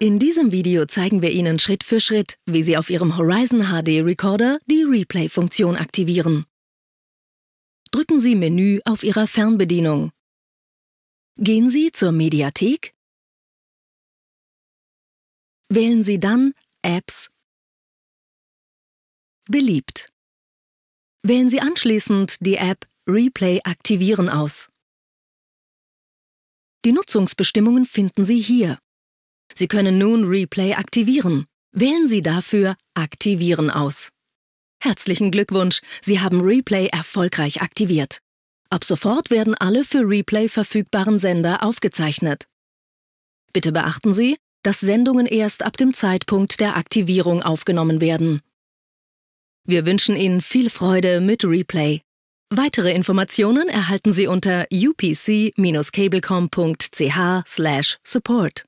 In diesem Video zeigen wir Ihnen Schritt für Schritt, wie Sie auf Ihrem Horizon HD Recorder die Replay-Funktion aktivieren. Drücken Sie Menü auf Ihrer Fernbedienung. Gehen Sie zur Mediathek. Wählen Sie dann Apps. Beliebt. Wählen Sie anschließend die App Replay aktivieren aus. Die Nutzungsbestimmungen finden Sie hier. Sie können nun Replay aktivieren. Wählen Sie dafür Aktivieren aus. Herzlichen Glückwunsch, Sie haben Replay erfolgreich aktiviert. Ab sofort werden alle für Replay verfügbaren Sender aufgezeichnet. Bitte beachten Sie, dass Sendungen erst ab dem Zeitpunkt der Aktivierung aufgenommen werden. Wir wünschen Ihnen viel Freude mit Replay. Weitere Informationen erhalten Sie unter upc-cablecom.ch/support.